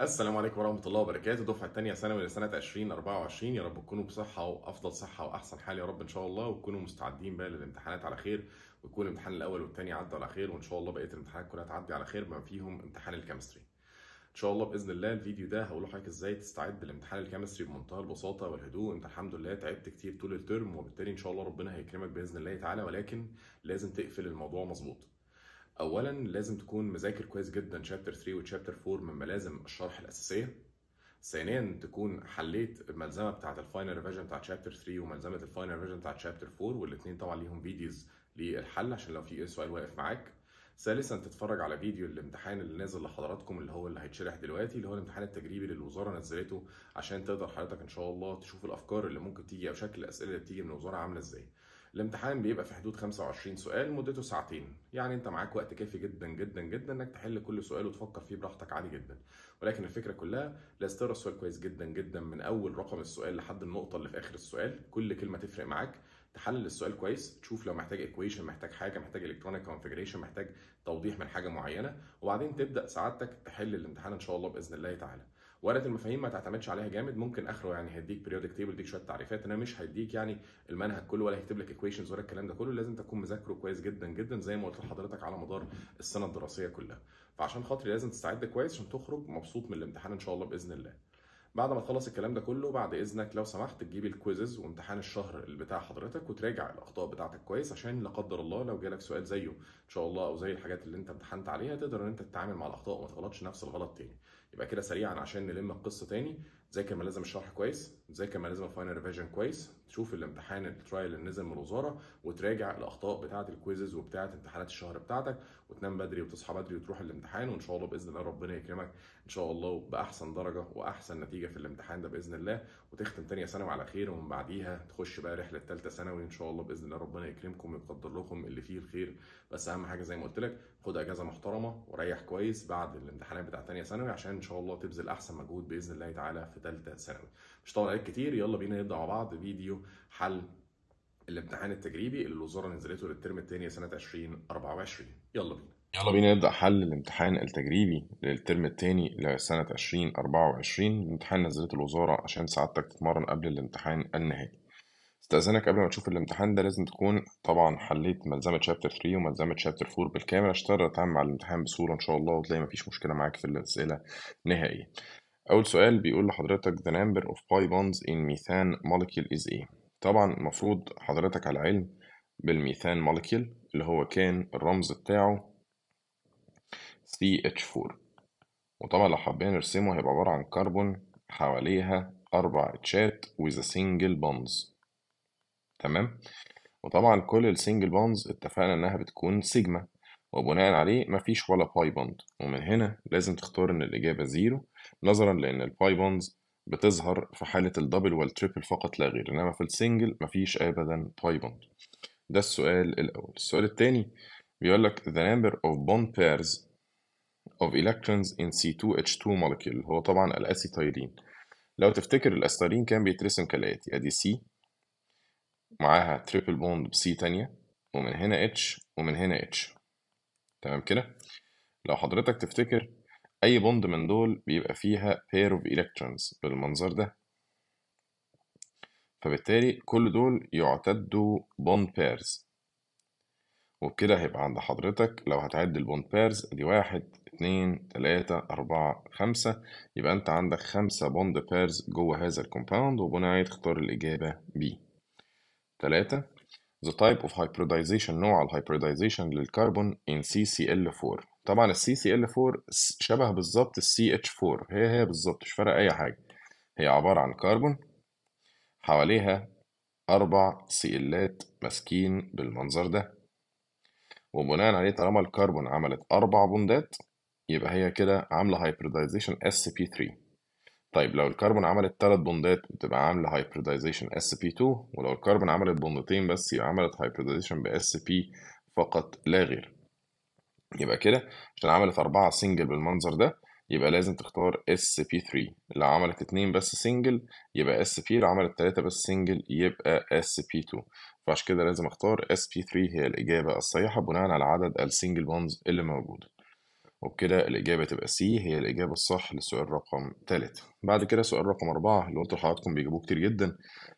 السلام عليكم ورحمة الله وبركاته دفعة تانية ثانوي لسنة 2024 يا رب تكونوا بصحة وأفضل صحة وأحسن حال يا رب إن شاء الله وتكونوا مستعدين بقى للامتحانات على خير ويكون الامتحان الأول والتاني عدوا على خير وإن شاء الله بقية الامتحانات كلها تعدي على خير بما فيهم امتحان الكيمستري. إن شاء الله بإذن الله الفيديو ده هقول لحضرتك إزاي تستعد لامتحان الكيمستري بمنتهى البساطة والهدوء أنت الحمد لله تعبت كتير طول الترم وبالتالي إن شاء الله ربنا هيكرمك بإذن الله تعالى ولكن لازم تقفل الموضوع مظبوط. اولا لازم تكون مذاكر كويس جدا شابتر 3 وشابتر 4 من ملازم الشرح الاساسيه ثانيا تكون حليت الملزمه بتاعه الفاينل ريفيجن بتاعه شابتر 3 وملزمه الفاينل ريفيجن بتاعه شابتر 4 والاثنين طبعا ليهم فيديوز للحل عشان لو في اي سؤال واقف معاك ثالثا تتفرج على فيديو الامتحان اللي نازل لحضراتكم اللي هو اللي هيتشرح دلوقتي اللي هو الامتحان التجريبي اللي الوزاره نزلته عشان تقدر حضرتك ان شاء الله تشوف الافكار اللي ممكن تيجي او شكل الاسئله اللي بتيجي من الوزاره عامله ازاي الامتحان بيبقى في حدود 25 سؤال مدته ساعتين يعني انت معاك وقت كافي جدا جدا جدا انك تحل كل سؤال وتفكر فيه براحتك عادي جدا ولكن الفكره كلها لازم تقرا السؤال كويس جدا جدا من اول رقم السؤال لحد النقطه اللي في اخر السؤال كل كلمه تفرق معاك تحلل السؤال كويس تشوف لو محتاج ايكويشن محتاج حاجه محتاج الكترونيك كونفجريشن محتاج توضيح من حاجه معينه وبعدين تبدا سعادتك تحل الامتحان ان شاء الله باذن الله تعالى ورقه المفاهيم ما تعتمدش عليها جامد ممكن اخره يعني هيديك بريودك تيبل يديك شويه تعريفات انا مش هيديك يعني المنهج كله ولا هيكتب لك ايكويشنز ولا الكلام ده كله لازم تكون مذاكره كويس جدا جدا زي ما قلت لحضرتك على مدار السنه الدراسيه كلها فعشان خاطري لازم تستعد كويس عشان تخرج مبسوط من الامتحان ان شاء الله باذن الله بعد ما تخلص الكلام ده كله بعد اذنك لو سمحت تجيب الكويزز وامتحان الشهر اللي بتاع حضرتك وتراجع الاخطاء بتاعتك كويس عشان لا قدر الله لو جالك سؤال زيه ان شاء الله او زي الحاجات اللي انت امتحنت عليها تقدر ان انت تتعامل مع الاخطاء وما تغلطش نفس الغلط تاني يبقى كده سريعا عشان نلم القصه تاني ذاكر كان ما لازم الشرح كويس ذاكر كان ما لازم الفاينل ريفيجن كويس تشوف الامتحان الترايل اللي نزل من الوزاره وتراجع الاخطاء بتاعه الكويزز وبتاعه امتحانات الشهر بتاعتك وتنام بدري وتصحى بدري وتروح الامتحان وان شاء الله باذن الله ربنا يكرمك ان شاء الله باحسن درجه واحسن نتيجه في الامتحان ده باذن الله وتختم ثانيه ثانوي على خير ومن بعديها تخش بقى رحله ثالثه ثانوي ان شاء الله باذن الله ربنا يكرمكم ويقدر لكم اللي فيه الخير بس اهم حاجه زي ما قلت لك خد اجازه محترمه وريح كويس بعد الامتحانات بتاع ثانيه ثانوي عشان ان شاء الله تبذل احسن مجهود باذن الله تعالى في ثالثه ثانوي مش طول عليك كتير يلا بينا نبدا مع بعض فيديو حل الامتحان التجريبي اللي الوزاره نزلته للترم الثاني سنه 2024 يلا بينا يلا بينا نبدأ حل الامتحان التجريبي للترم الثاني لسنة 2024 الامتحان نزلته الوزارة عشان سعادتك تتمرن قبل الامتحان النهائي استأذنك قبل ما تشوف الامتحان ده لازم تكون طبعا حليت ملزمة شابتر 3 وملزمة شابتر 4 بالكامل عشان تقدر تتعامل مع الامتحان بسهولة إن شاء الله وتلاقي مفيش مشكلة معاك في الأسئلة نهائيا أول سؤال بيقول لحضرتك the number of pi bonds in methane molecule is ايه؟ طبعا المفروض حضرتك على علم بالميثان molecule اللي هو كان الرمز بتاعه CH4 وطبعا لو حابين نرسمه هيبقى عبارة عن كربون حواليها أربع اتشات with a single bonds تمام؟ وطبعا كل السنجل بونز اتفقنا إنها بتكون سيجما وبناء عليه مفيش ولا باي بوند ومن هنا لازم تختار إن الإجابة زيرو نظرا لأن الباي بونز بتظهر في حالة الدبل والتريبل فقط لا غير إنما في السنجل مفيش أبدا باي بوند ده السؤال الأول السؤال الثاني بيقول لك the number of bond pairs of electrons in C2H2 molecule هو طبعا الأسيتايلين لو تفتكر الاسيتايلين كان بيترسم كالآتي أدي C معاها تريبل بوند بسي تانية ومن هنا H ومن هنا H تمام كده لو حضرتك تفتكر أي بوند من دول بيبقى فيها pair of electrons بالمنظر ده فبالتالي كل دول يعتدوا بوند pairs وبكده هيبقى عند حضرتك لو هتعد البوند بيرز دي واحد اتنين تلاتة أربعة خمسة يبقى أنت عندك خمسة بوند بيرز جوه هذا الكومباوند وبناء تختار الإجابة بي تلاتة The type of hybridization نوع الهايبريدايزيشن للكربون in CCl4 طبعا السي سي ال 4 شبه بالظبط السي اتش 4 هي هي بالظبط مش فارقه اي حاجه هي عباره عن كربون حواليها اربع سي الات ماسكين بالمنظر ده وبناء عليه طالما الكربون عملت اربع بوندات يبقى هي كده عامله هايبريدايزيشن اس بي 3 طيب لو الكربون عملت ثلاث بوندات بتبقى عامله هايبريدايزيشن اس بي 2 ولو الكربون عملت بوندتين بس يبقى عملت هايبريدايزيشن باس بي فقط لا غير يبقى كده عشان عملت أربعة سنجل بالمنظر ده يبقى لازم تختار اس بي 3 لو عملت اتنين بس سنجل يبقى اس بي لو عملت تلاتة بس سنجل يبقى اس بي 2 فعشان كده لازم اختار اس بي 3 هي الإجابة الصحيحة بناء على عدد السنجل بونز اللي موجودة وبكده الإجابة تبقى سي هي الإجابة الصح لسؤال رقم تلاتة بعد كده سؤال رقم أربعة اللي قلت لحضراتكم بيجيبوه كتير جدا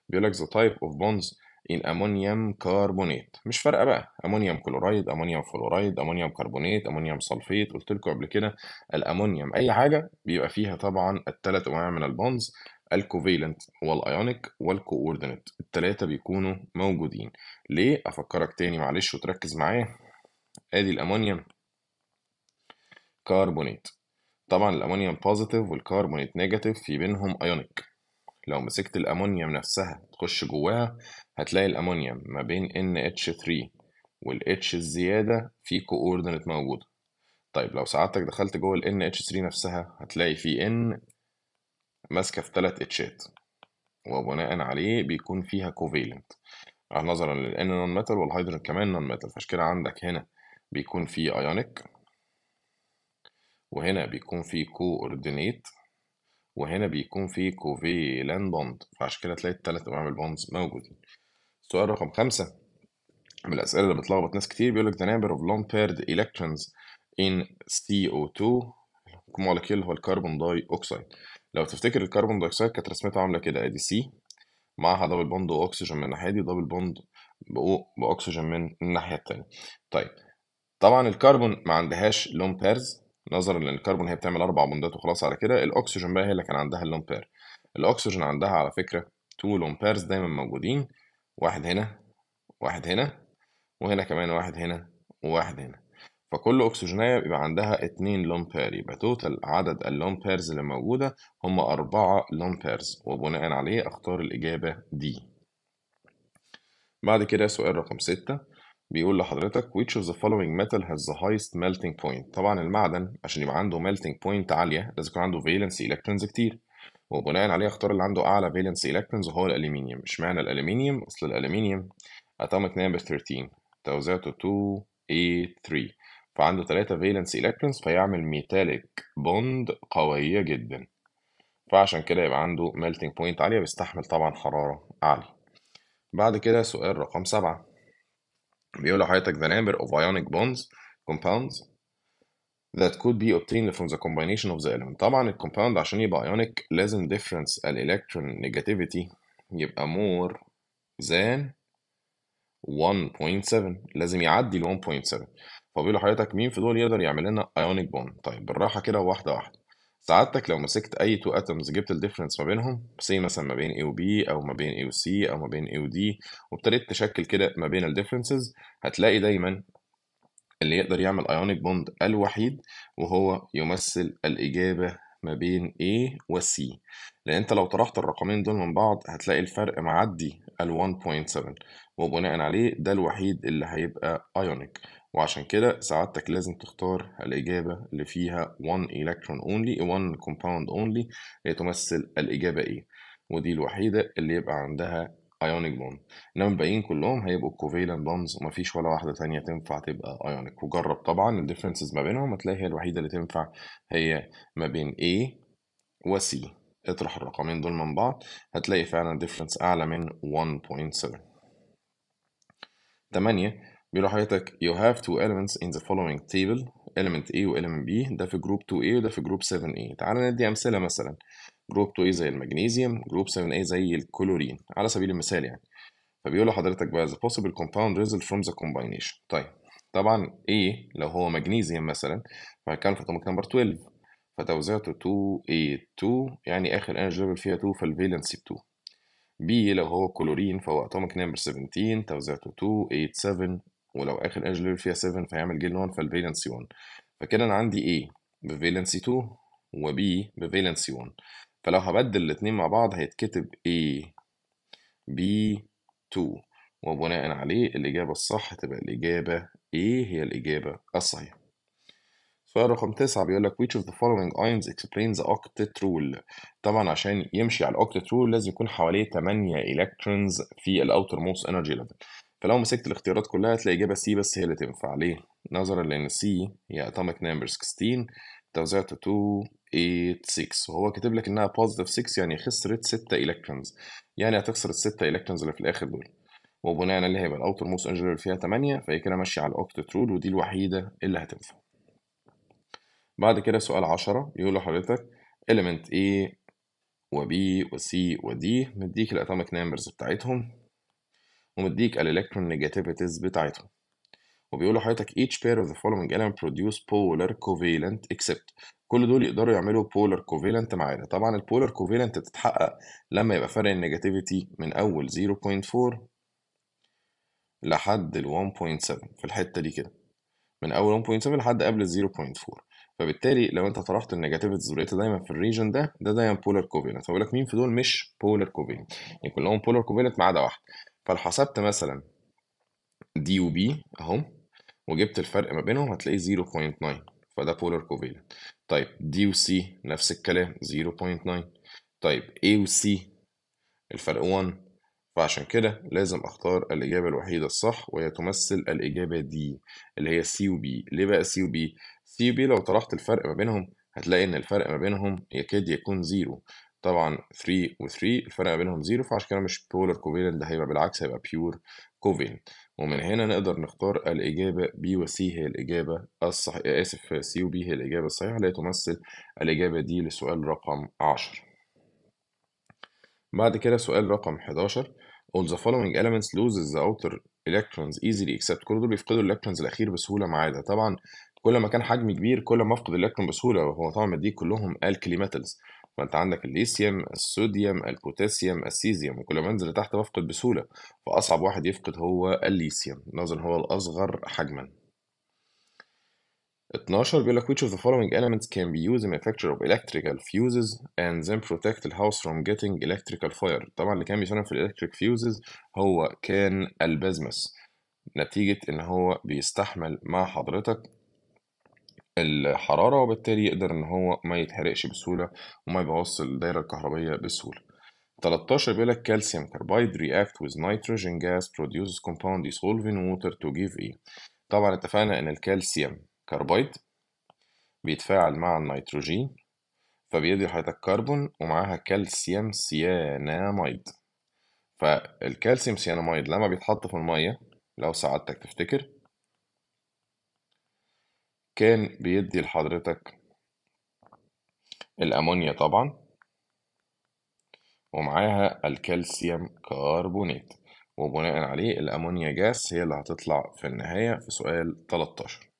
بيقول لك the type of bonds الأمونيوم كربونات مش فارقة بقى أمونيوم كلورايد أمونيوم فلورايد أمونيوم كربونات أمونيوم سلفيت قلت لكم قبل كده الأمونيوم أي حاجة بيبقى فيها طبعا التلات أنواع من البونز الكوفيلنت والايونيك الايونيك الثلاثه التلاتة بيكونوا موجودين ليه افكرك تاني معلش وتركز معايا ادي الامونيوم كربونات طبعا الامونيوم بوزيتيف والكربونات نيجاتيف في بينهم ايونيك لو مسكت الأمونيوم نفسها تخش جواها هتلاقي الأمونيوم ما بين NH3 والH الزيادة في كوردينت موجودة طيب لو سعادتك دخلت جوه ال NH3 نفسها هتلاقي في N ماسكة في تلات اتشات وبناء عليه بيكون فيها كوفيلنت نظرا للان نون ميتال والهيدروجين كمان نون ميتال فعشان كده عندك هنا بيكون في ايونيك وهنا بيكون في كوردينيت وهنا بيكون في كوفيلان بوند فعشان كده تلاقي التلات انواع من البوندز موجودين السؤال رقم خمسة من الأسئلة اللي بتلخبط ناس كتير بيقول ذا the number of بيرد paired electrons in CO2 molecule هو الكربون داي أوكسيد لو تفتكر الكربون داي أوكسيد كانت رسمتها عاملة كده ادي سي معاها دبل بوند وأكسجين من الناحية دي ودبل بوند بأكسجين من الناحية التانية طيب طبعا الكربون ما عندهاش لون بيرز نظرا لان الكربون هي بتعمل اربع بوندات وخلاص على كده الاكسجين بقى هي اللي كان عندها اللامبير الاكسجين عندها على فكره تو لومبيرز دايما موجودين واحد هنا واحد هنا وهنا كمان واحد هنا وواحد هنا فكل أكسجينية بيبقى عندها اتنين لومبير يبقى توتال عدد اللومبيرز اللي موجودة هم أربعة لومبيرز وبناء عليه أختار الإجابة دي بعد كده سؤال رقم ستة بيقول لحضرتك which of the following metal has the highest melting point طبعا المعدن عشان يبقى عنده melting point عالية لازم يكون عنده valence electrons كتير وبناء عليه اختار اللي عنده أعلى valence electrons وهو الألمنيوم معنى الألمنيوم؟ أصل الألمنيوم atomic number 13 توزيعته 2 a 3 فعنده 3 valence electrons فيعمل ميتاليك بوند قوية جدا فعشان كده يبقى عنده melting point عالية بيستحمل طبعا حرارة عالية بعد كده سؤال رقم 7 بيقول لحضرتك the number of ionic bonds compounds that could be obtained from the combination of the element طبعا الكومباوند عشان يبقى ionic لازم difference الالكترون negativity يبقى more than 1.7 لازم يعدي ال 1.7 فبيقول لحضرتك مين في دول يقدر يعمل لنا ionic bond طيب بالراحه كده واحده واحده سعادتك لو مسكت اي تو اتمز جبت الديفرنس ما بينهم سي مثلا ما بين A وبي او ما بين A وسي او ما بين A ودي وابتديت تشكل كده ما بين الديفرنسز هتلاقي دايما اللي يقدر يعمل ايونيك بوند الوحيد وهو يمثل الاجابه ما بين A و C لان انت لو طرحت الرقمين دول من بعض هتلاقي الفرق معدي ال 1.7 وبناء عليه ده الوحيد اللي هيبقى ايونيك وعشان كده سعادتك لازم تختار الإجابة اللي فيها one electron only one compound only اللي تمثل الإجابة A ودي الوحيدة اللي يبقى عندها ايونيك بوند انما الباقيين كلهم هيبقوا كوفيلنت بوندز ومفيش ولا واحده تانية تنفع تبقى ايونيك وجرب طبعا الديفرنسز ما بينهم هتلاقي هي الوحيده اللي تنفع هي ما بين A و C اطرح الرقمين دول من بعض هتلاقي فعلا ديفرنس اعلى من 1.7 8 بيقول لحضرتك you have two elements in the following table element A و element B ده في جروب 2A وده في جروب 7A تعال ندي أمثلة مثلا جروب 2A زي المغنيسيوم جروب 7A زي الكلورين على سبيل المثال يعني فبيقول لحضرتك بقى the possible compound result from the combination طيب طبعا A لو هو مغنيسيوم مثلا فهيكون في atomic نمبر 12 فتوزيعته 2A2 يعني آخر energy level فيها 2 فالفالنسي ب 2 B لو هو كلورين فهو اتومك نمبر 17 توزيعته 2 8 7 ولو اخر ايدج ليفل فيها 7 فهيعمل جيل 1 فالفالنسي 1 فكده انا عندي A بفالنسي 2 و B بفالنسي 1 فلو هبدل الاثنين مع بعض هيتكتب A B 2 وبناء عليه الإجابة الصح تبقى الإجابة A هي الإجابة الصحيحة سؤال رقم تسعة بيقول لك which of the following ions explains the octet rule طبعا عشان يمشي على الاوكتت رول لازم يكون حواليه 8 electrons في الاوتر موست energy level فلو مسكت الاختيارات كلها هتلاقي إجابة سي بس هي اللي تنفع ليه؟ نظرا لأن سي هي اتوميك نمبر 16 توزيعته 2 8 6 وهو كاتب لك إنها positive 6 يعني خسرت 6 إلكترونز يعني هتخسر ال 6 إلكترونز اللي في الآخر دول وبناء اللي هيبقى الأوتر موست أنجل فيها 8 فهي كده ماشية على الأوكتت رول ودي الوحيدة اللي هتنفع بعد كده سؤال 10 يقول لحضرتك element A و B و C و D مديك الاتوميك نمبرز بتاعتهم ومديك الالكترون نيجاتيفيتيز بتاعتهم وبيقولوا لحضرتك each pair of the following element produce polar covalent except كل دول يقدروا يعملوا polar covalent معانا طبعا البولار covalent تتحقق لما يبقى فرق النيجاتيفيتي من اول 0.4 لحد ال 1.7 في الحته دي كده من اول 1.7 لحد قبل ال 0.4 فبالتالي لو انت طرحت النيجاتيفيتيز ولقيتها دايما في الريجن ده ده دايما polar كوفيلنت فبقول لك مين في دول مش polar كوفيلنت يعني كلهم polar كوفيلنت ما عدا واحد فلو حسبت مثلا دي وبي اهو وجبت الفرق ما بينهم هتلاقيه 0.9 فده بولر كوفيلنت طيب دي وسي نفس الكلام 0.9 طيب A وسي الفرق 1 فعشان كده لازم اختار الاجابه الوحيده الصح وهي تمثل الاجابه دي اللي هي سي وبي ليه بقى سي وبي سي وبي لو طرحت الفرق ما بينهم هتلاقي ان الفرق ما بينهم يكاد يكون زيرو طبعا 3 و3 الفرق ما بينهم زيرو فعشان كده مش بولر كوفيلنت ده هيبقى بالعكس هيبقى بيور كوفيلنت ومن هنا نقدر نختار الإجابة B و C هي الإجابة الصحيحة آسف C و B هي الإجابة الصحيحة اللي تمثل الإجابة دي لسؤال رقم 10 بعد كده سؤال رقم 11 All the following elements loses the outer electrons easily except كل دول بيفقدوا الإلكترونز الأخير بسهولة ما عدا طبعا كل ما كان حجم كبير كل ما أفقد الإلكترون بسهولة وهو طبعا مديك كلهم الكلي ميتالز فأنت عندك الليثيوم الصوديوم البوتاسيوم السيزيوم وكل ما أنزل لتحت بفقد بسهولة فأصعب واحد يفقد هو الليثيوم نظرا هو الأصغر حجما 12 بيقول لك which of the following elements can be used in manufacture of electrical fuses and then protect the house from getting electrical fire طبعا اللي كان بيصنع في الالكتريك فيوزز هو كان البزمس نتيجة إن هو بيستحمل مع حضرتك الحرارة، وبالتالي يقدر إن هو ما يتحرقش بسهولة وما يبوظش الدايرة الكهربائيه بسهولة. 13 بيقول لك كالسيوم carbide رياكت وذ نيتروجين gas produces كومباوند dissolved ووتر تو جيف give طبعا اتفقنا إن الكالسيوم كاربايد بيتفاعل مع النيتروجين فبيدي لحضرتك كربون ومعاها كالسيوم سيانامايد فالكالسيوم سيانامايد لما بيتحط في المية لو سعادتك تفتكر كان بيدي لحضرتك الأمونيا طبعا ومعاها الكالسيوم كربونات وبناء عليه الأمونيا جاس هي اللي هتطلع في النهاية في سؤال 13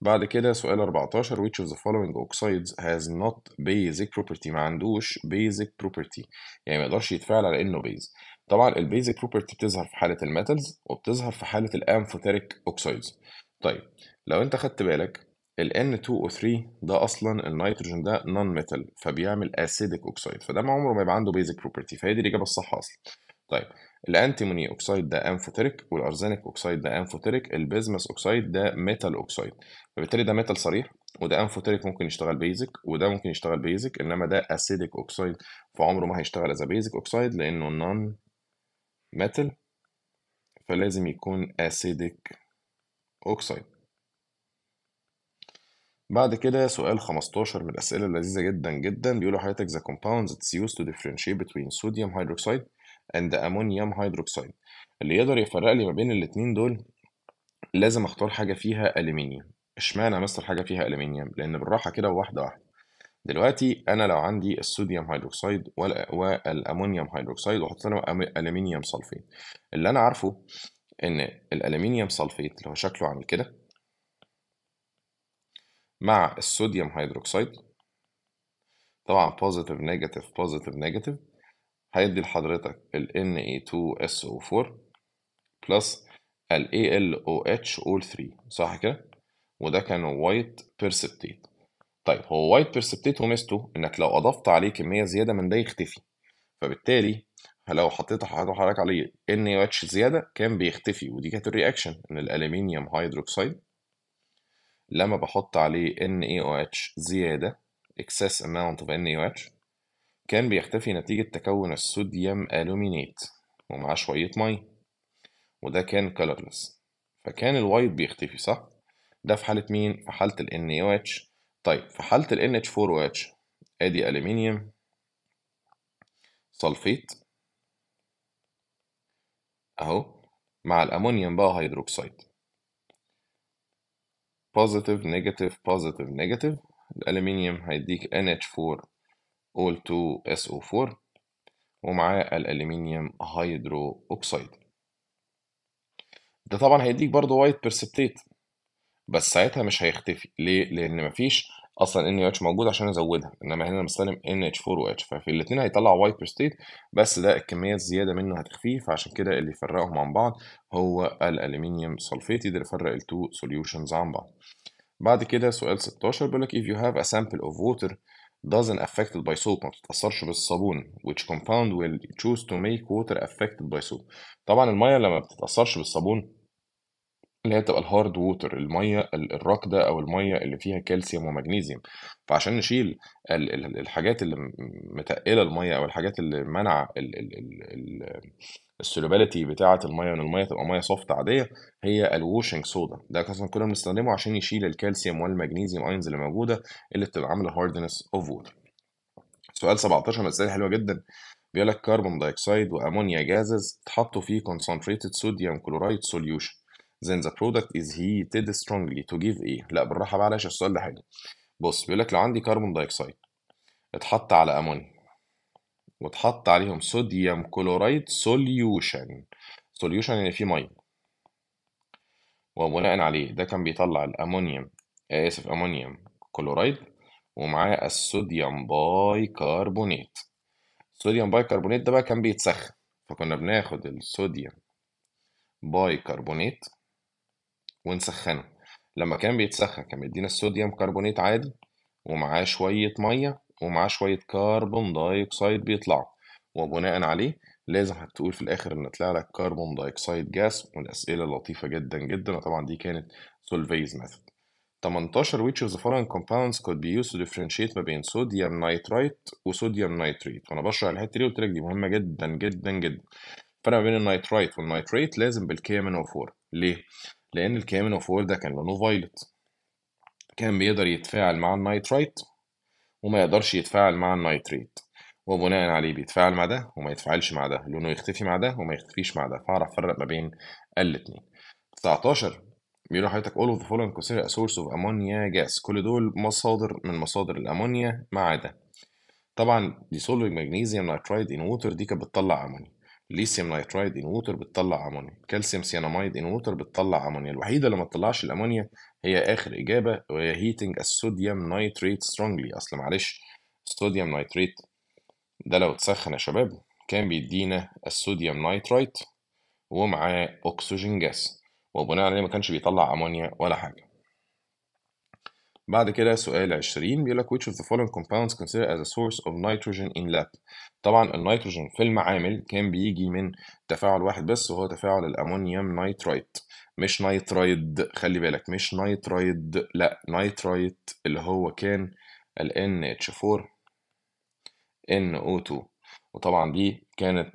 بعد كده سؤال 14 which of the following oxides has not basic property ما عندوش basic property يعني ما يقدرش يتفاعل على انه بيز طبعا البيزك بروبرتي بتظهر في حالة الميتالز وبتظهر في حالة الأنفوتيريك اوكسايدز طيب لو انت خدت بالك ال N2O3 ده اصلا النيتروجين ده نون ميتال فبيعمل اسيدك اوكسايد فده ما عمره ما يبقى عنده بيزك بروبرتي فهي دي الاجابه الصح اصلا طيب الانتيموني اوكسايد ده انفوتيريك والارزينيك اوكسايد ده انفوتيريك البيزمس اوكسايد ده ميتال اوكسايد فبالتالي ده ميتال صريح وده انفوتيريك ممكن يشتغل بيزك وده ممكن يشتغل بيزك انما ده اسيدك اوكسايد فعمره ما هيشتغل از بيزك اوكسايد لانه نون ميتال فلازم يكون اسيدك اوكسايد بعد كده سؤال 15 من الأسئلة اللذيذة جدا جدا بيقولوا حضرتك the compounds that's used to differentiate between sodium hydroxide and ammonium hydroxide اللي يقدر يفرق لي ما بين الاتنين دول لازم اختار حاجة فيها ألمنيوم اشمعنى يا مستر حاجة فيها ألمنيوم لأن بالراحة كده واحدة واحدة دلوقتي أنا لو عندي الصوديوم هيدروكسيد والأمونيوم هيدروكسيد وحط لهم ألمنيوم صلفيت اللي أنا عارفه إن الألمنيوم صلفيت اللي هو شكله عامل كده مع الصوديوم هيدروكسيد طبعا بوزيتيف نيجاتيف بوزيتيف نيجاتيف هيدي لحضرتك ال Na2SO4 بلس ال ALOH all 3 صح كده؟ وده كان وايت بيرسبتيت طيب هو وايت بيرسبتيت وميزته انك لو اضفت عليه كميه زياده من ده يختفي فبالتالي لو حطيت حضرتك عليه NaOH زياده كان بيختفي ودي كانت الرياكشن ان الالومنيوم هيدروكسيد لما بحط عليه NaOH زيادة excess amount of NaOH كان بيختفي نتيجة تكون الصوديوم ألومينيت ومعاه شوية مية وده كان colorless فكان الوايت بيختفي صح؟ ده في حالة مين؟ في حالة ال NaOH طيب في حالة ال NH4OH ادي ألمنيوم صلفيت اهو مع الأمونيوم بقى هيدروكسيد positive negative positive negative الألمنيوم هيديك NH4O2SO4 ومعاه الألمنيوم هيدرو أوكسيد ده طبعا هيديك برضه وايت precipitate بس ساعتها مش هيختفي ليه؟ لأن مفيش اصلا ان اتش موجود عشان ازودها انما هنا انا مستلم ان اتش 4 واتش ففي الاثنين هيطلع وايت بير ستيت بس ده الكميه الزياده منه هتخفيه فعشان كده اللي يفرقهم عن بعض هو الالومنيوم سلفيت يقدر يفرق التو سوليوشنز عن بعض بعد كده سؤال 16 بيقول لك if you have a sample of water doesn't affected by soap ما بتتأثرش بالصابون which compound will choose to make water affected by soap طبعا المية لما بتتأثرش بالصابون اللي هي بتبقى الهارد ووتر المية الراكدة أو المية اللي فيها كالسيوم ومغنيسيوم، فعشان نشيل الحاجات اللي متقِّلة المَيّة أو الحاجات اللي منع ال بتاعة المَيّة إن المَيّة تبقى مَيّة سوفت عادية هي الووشنج صودا ده اصلا كنّا بنستخدمه عشان يشيل الكالسيوم والمغنيسيوم اينز اللي موجودة اللي بتبقى عاملة هاردنس اوف ووتر سؤال 17 مسألة حلوة جدًا بيقول لك كربون دايكسيد وأمونيا جازز اتحطوا في كونسنتريتد صوديوم كلورايد سوليوشن then the product is heated strongly to give ايه لا بالراحه معلش السؤال ده حلو بص بيقول لك لو عندي كربون دايكسايد اتحط على امونيا واتحط عليهم صوديوم كلورايد سوليوشن سوليوشن يعني فيه ميه وبناء عليه ده كان بيطلع الامونيوم آه، اسف امونيوم كلورايد ومعاه الصوديوم باي كربونات الصوديوم باي كربونات ده بقى كان بيتسخن فكنا بناخد الصوديوم باي كربونات ونسخنه لما كان بيتسخن كان بيدينا الصوديوم كربونات عادي ومعاه شوية مية ومعاه شوية كربون دايوكسيد بيطلعوا وبناء عليه لازم هتقول في الآخر إن طلع لك كربون دايوكسيد جاس والأسئلة لطيفة جدا جدا وطبعا دي كانت سولفيز ميثود 18 which of the following compounds could be used to differentiate ما بين صوديوم نايترايت وصوديوم نايتريت وانا بشرح الحته دي قلت لك دي مهمه جدا جدا جدا فرق ما بين النايترايت والنايتريت لازم بالكي 4 ليه لأن الكامن أوف ده كان لونه فايلت كان بيقدر يتفاعل مع النايترايت وما يقدرش يتفاعل مع النايتريت وبناء عليه بيتفاعل مع ده وما يتفاعلش مع ده لونه يختفي مع ده وما يختفيش مع ده فاعرف افرق ما بين الاثنين 19 بيقول لحضرتك all of the following consider a source of ammonia gas كل دول مصادر من مصادر الامونيا ما عدا طبعا دي dissolving magnesium nitride in water دي كانت بتطلع امونيا ليثيوم نيترايد ان ووتر بتطلع امونيا كالسيوم سيانامايد ان ووتر بتطلع امونيا الوحيده اللي ما تطلعش الامونيا هي اخر اجابه وهي هيتنج الصوديوم نايتريت سترونجلي اصل معلش الصوديوم نايتريت ده لو اتسخن يا شباب كان بيدينا الصوديوم نايترايت ومعاه اكسجين جاس وبناء عليه ما كانش بيطلع امونيا ولا حاجه بعد كده سؤال 20 بيقول لك which of the following compounds consider as a source of nitrogen in lab طبعا النيتروجين في المعامل كان بيجي من تفاعل واحد بس وهو تفاعل الامونيوم نايترايت مش نايترايد خلي بالك مش نايترايد لا نايترايت اللي هو كان ال NH4 NO2 وطبعا دي كانت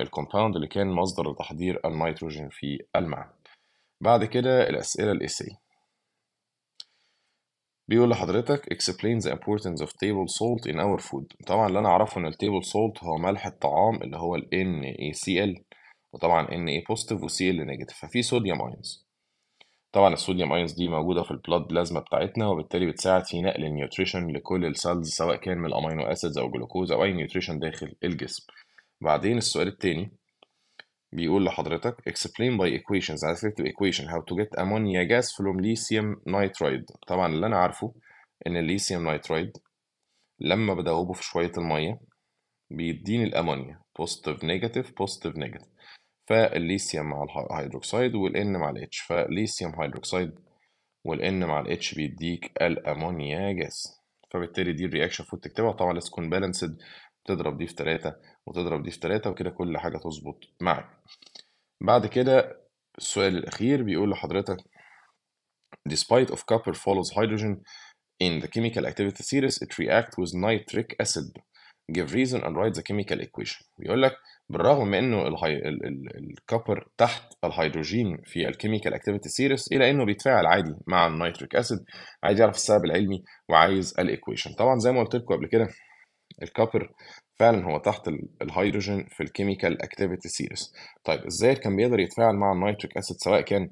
الكومباوند اللي كان مصدر لتحضير النيتروجين في المعمل بعد كده الأسئلة الإسي بيقول لحضرتك explain the importance of table salt in our food طبعا اللي انا اعرفه ان التيبل سولت هو ملح الطعام اللي هو ال NaCl وطبعا Na positive و Cl negative ففي صوديوم ions طبعا الصوديوم ايونز دي موجوده في البلاد بلازما بتاعتنا وبالتالي بتساعد في نقل النيوتريشن لكل السيلز سواء كان من الامينو اسيدز او جلوكوز او اي نيوتريشن داخل الجسم بعدين السؤال التاني بيقول لحضرتك explain by equations على إيه تكتب equation how to get ammonia gas from lithium nitride طبعا اللي انا عارفه ان الليثيوم نايترايد لما بدوبه في شويه الميه بيديني الامونيا positive نيجاتيف positive نيجاتيف فالليثيوم مع الهيدروكسيد والان مع الاتش فالليثيوم هيدروكسيد والان مع الاتش بيديك الامونيا جاز فبالتالي دي الرياكشن المفروض تكتبها طبعا لازم تكون بالانسد تضرب دي في تلاتة وتضرب دي في تلاتة وكده كل حاجة تظبط معك بعد كده السؤال الأخير بيقول لحضرتك despite of copper follows hydrogen in the chemical activity series it reacts with nitric acid give reason and write the chemical equation بيقول لك بالرغم من انه الهي... ال... ال... الكبر تحت الهيدروجين في الكيميكال اكتيفيتي سيريس الا انه بيتفاعل عادي مع النيتريك اسيد عايز يعرف السبب العلمي وعايز الايكويشن طبعا زي ما قلت لكم قبل كده الكابر فعلا هو تحت الهيدروجين في الكيميكال اكتيفيتي سيريس طيب ازاي كان بيقدر يتفاعل مع النيتريك اسيد سواء كان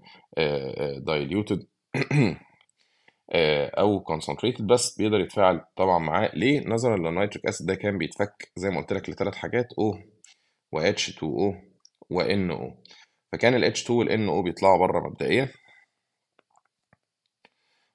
دايليوتد آه، آه، آه، او كونسنتريتد بس بيقدر يتفاعل طبعا معاه ليه نظرا للنيتريك اسيد ده كان بيتفك زي ما قلت لك لثلاث حاجات او و H2O و NO فكان ال H2 وال NO بيطلعوا بره مبدئيا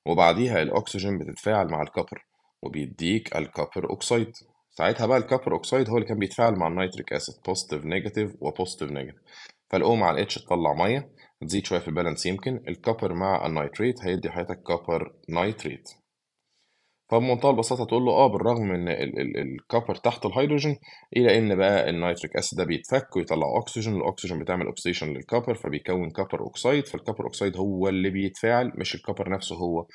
وبعديها الاكسجين بتتفاعل مع الكبر وبيديك الكبر اوكسيد ساعتها بقى الكبر اوكسايد هو اللي كان بيتفاعل مع النيتريك اسيد بوزيتيف نيجاتيف وبوزيتيف نيجاتيف فالأو مع الاتش تطلع ميه تزيد شويه في البالانس يمكن الكبر مع النيتريت هيدي حياتك كبر نيتريت فبمنتهى البساطه تقول له اه بالرغم من الكوبر تحت الهيدروجين الى ان بقى النيتريك اسيد ده بيتفك ويطلع اكسجين الاكسجين بتعمل اوكسيشن للكوبر فبيكون كوبر اوكسيد فالكوبر اوكسيد هو اللي بيتفاعل مش الكوبر نفسه هو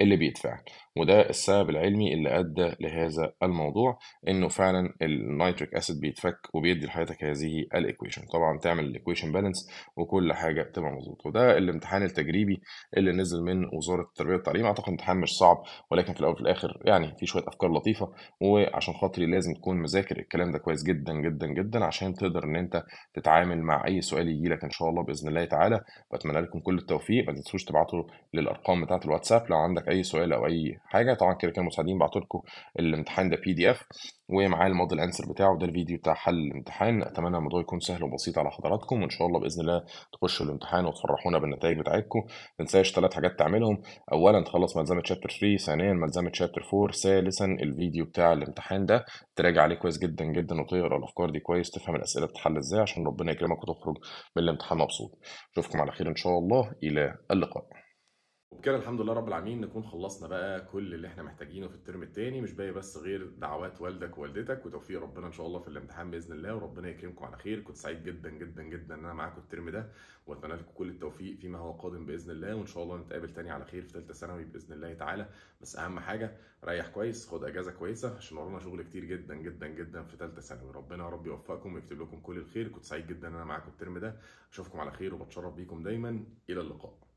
اللي بيتفاعل وده السبب العلمي اللي ادى لهذا الموضوع انه فعلا النيتريك اسيد بيتفك وبيدي لحياتك هذه الايكويشن طبعا تعمل الايكويشن بالانس وكل حاجه تبقى مظبوطه وده الامتحان التجريبي اللي نزل من وزاره التربيه والتعليم اعتقد امتحان مش صعب ولكن في الاول وفي الاخر الاخر يعني في شويه افكار لطيفه وعشان خاطري لازم تكون مذاكر الكلام ده كويس جدا جدا جدا عشان تقدر ان انت تتعامل مع اي سؤال يجي لك ان شاء الله باذن الله تعالى بتمنى لكم كل التوفيق ما تنسوش تبعتوا للارقام بتاعه الواتساب لو عندك اي سؤال او اي حاجه طبعا كده كده المساعدين بعتوا لكم الامتحان ده بي دي اف ومعاه الموديل انسر بتاعه ده الفيديو بتاع حل الامتحان اتمنى الموضوع يكون سهل وبسيط على حضراتكم وان شاء الله باذن الله تخشوا الامتحان وتفرحونا بالنتائج بتاعتكم ما تنساش ثلاث حاجات تعملهم اولا تخلص ملزمه شابتر 3 ثانيا ملزمه شابتر 4 ثالثا الفيديو بتاع الامتحان ده تراجع عليه كويس جدا جدا وتقرا الافكار دي كويس تفهم الاسئله بتتحل ازاي عشان ربنا يكرمك وتخرج من الامتحان مبسوط اشوفكم على خير ان شاء الله الى اللقاء وبكده الحمد لله رب العالمين نكون خلصنا بقى كل اللي احنا محتاجينه في الترم الثاني مش باقي بس غير دعوات والدك ووالدتك وتوفيق ربنا ان شاء الله في الامتحان باذن الله وربنا يكرمكم على خير كنت سعيد جدا جدا جدا ان انا معاكم الترم ده واتمنى لكم كل التوفيق فيما هو قادم باذن الله وان شاء الله نتقابل تاني على خير في ثالثه ثانوي باذن الله تعالى بس اهم حاجه ريح كويس خد اجازه كويسه عشان ورانا شغل كتير جدا جدا جدا في ثالثه ثانوي ربنا يا رب يوفقكم ويكتب لكم كل الخير كنت سعيد جدا ان انا معاكم الترم ده اشوفكم على خير وبتشرف بيكم دايما الى اللقاء